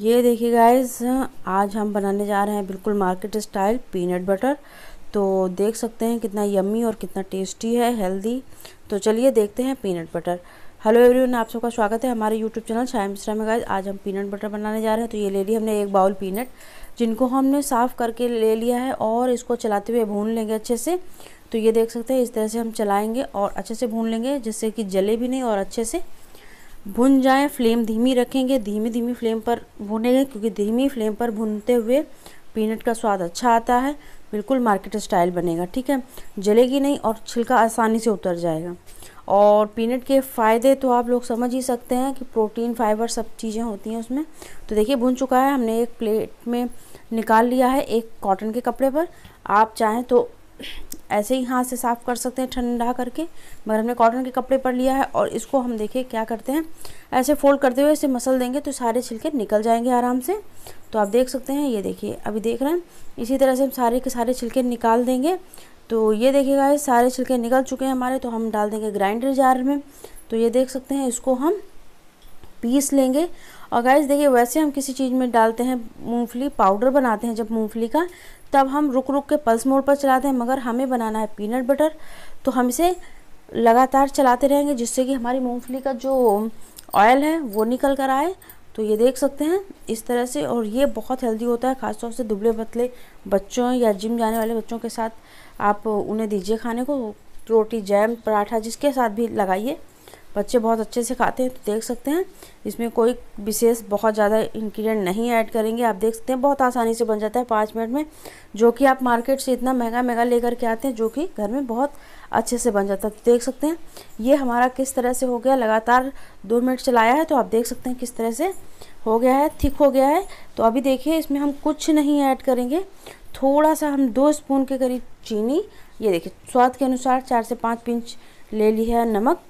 ये देखिए गाइस आज हम बनाने जा रहे हैं बिल्कुल मार्केट स्टाइल पीनट बटर तो देख सकते हैं कितना यम्मी और कितना टेस्टी है हेल्दी तो चलिए देखते हैं पीनट बटर हेलो एवरीवन आप सबका स्वागत है हमारे यूट्यूब चैनल शाय मिश्रा में गाइस आज हम पीनट बटर बनाने जा रहे हैं तो ये ले ली हमने एक बाउल पीनट जिनको हमने साफ़ करके ले लिया है और इसको चलाते हुए भून लेंगे अच्छे से तो ये देख सकते हैं इस तरह से हम चलाएँगे और अच्छे से भून लेंगे जिससे कि जले भी नहीं और अच्छे से भुन जाएँ फ्लेम धीमी रखेंगे धीमी धीमी फ्लेम पर भुनेंगे क्योंकि धीमी फ्लेम पर भुनते हुए पीनट का स्वाद अच्छा आता है बिल्कुल मार्केट स्टाइल बनेगा ठीक है जलेगी नहीं और छिलका आसानी से उतर जाएगा और पीनट के फ़ायदे तो आप लोग समझ ही सकते हैं कि प्रोटीन फाइबर सब चीज़ें होती हैं उसमें तो देखिए भुन चुका है हमने एक प्लेट में निकाल लिया है एक कॉटन के कपड़े पर आप चाहें तो ऐसे ही हाथ से साफ़ कर सकते हैं ठंडा करके मगर हमने कॉटन के कपड़े पर लिया है और इसको हम देखें क्या करते हैं ऐसे फोल्ड करते हुए इसे मसल देंगे तो सारे छिलके निकल जाएंगे आराम से तो आप देख सकते हैं ये देखिए अभी देख रहे हैं इसी तरह से हम सारे के सारे छिलके निकाल देंगे तो ये देखिएगा सारे छिलके निकल चुके हैं हमारे तो हम डाल देंगे ग्राइंडर जार में तो ये देख सकते हैं इसको हम पीस लेंगे और गैस देखिए वैसे हम किसी चीज़ में डालते हैं मूंगफली पाउडर बनाते हैं जब मूंगफली का तब हम रुक रुक के पल्स मोड पर चलाते हैं मगर हमें बनाना है पीनट बटर तो हम इसे लगातार चलाते रहेंगे जिससे कि हमारी मूँगफली का जो ऑयल है वो निकल कर आए तो ये देख सकते हैं इस तरह से और ये बहुत हेल्दी होता है ख़ासतौर से दुबले पतले बच्चों या जिम जाने वाले बच्चों के साथ आप उन्हें दीजिए खाने को रोटी जैम पराठा जिसके साथ भी लगाइए बच्चे बहुत अच्छे से खाते हैं तो देख सकते हैं इसमें कोई विशेष बहुत ज़्यादा इंग्रेडिएंट नहीं ऐड करेंगे आप देख सकते हैं बहुत आसानी से बन जाता है पाँच मिनट में जो कि आप मार्केट से इतना महंगा महंगा लेकर के आते हैं जो कि घर में बहुत अच्छे से बन जाता है तो देख सकते हैं ये हमारा किस तरह से हो गया लगातार दो मिनट चलाया है तो आप देख सकते हैं किस तरह से हो गया है थिक हो गया है तो अभी देखिए इसमें हम कुछ नहीं ऐड करेंगे थोड़ा सा हम दो स्पून के करीब चीनी ये देखिए स्वाद के अनुसार चार से पाँच पिंच ले ली है नमक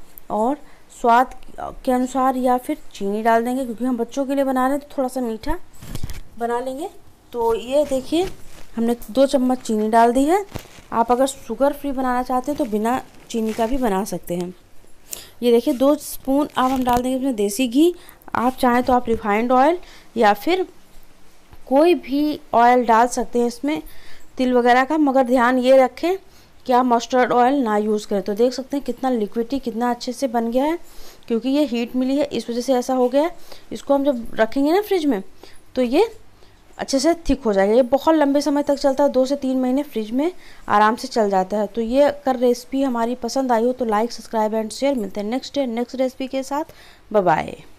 और स्वाद के अनुसार या फिर चीनी डाल देंगे क्योंकि हम बच्चों के लिए बना रहे हैं तो थोड़ा सा मीठा बना लेंगे तो ये देखिए हमने दो चम्मच चीनी डाल दी है आप अगर शुगर फ्री बनाना चाहते हैं तो बिना चीनी का भी बना सकते हैं ये देखिए दो स्पून अब हम डाल देंगे इसमें देसी घी आप चाहें तो आप रिफाइंड ऑयल या फिर कोई भी ऑयल डाल सकते हैं इसमें तिल वगैरह का मगर ध्यान ये रखें कि आप मस्टर्ड ऑयल ना यूज़ करें तो देख सकते हैं कितना लिक्विडी कितना अच्छे से बन गया है क्योंकि ये हीट मिली है इस वजह से ऐसा हो गया है इसको हम जब रखेंगे ना फ्रिज में तो ये अच्छे से थिक हो जाएगा ये बहुत लंबे समय तक चलता है दो से तीन महीने फ्रिज में आराम से चल जाता है तो ये अगर रेसिपी हमारी पसंद आई हो तो लाइक सब्सक्राइब एंड शेयर मिलते हैं नेक्स्ट नेक्स्ट रेसिपी के साथ बाय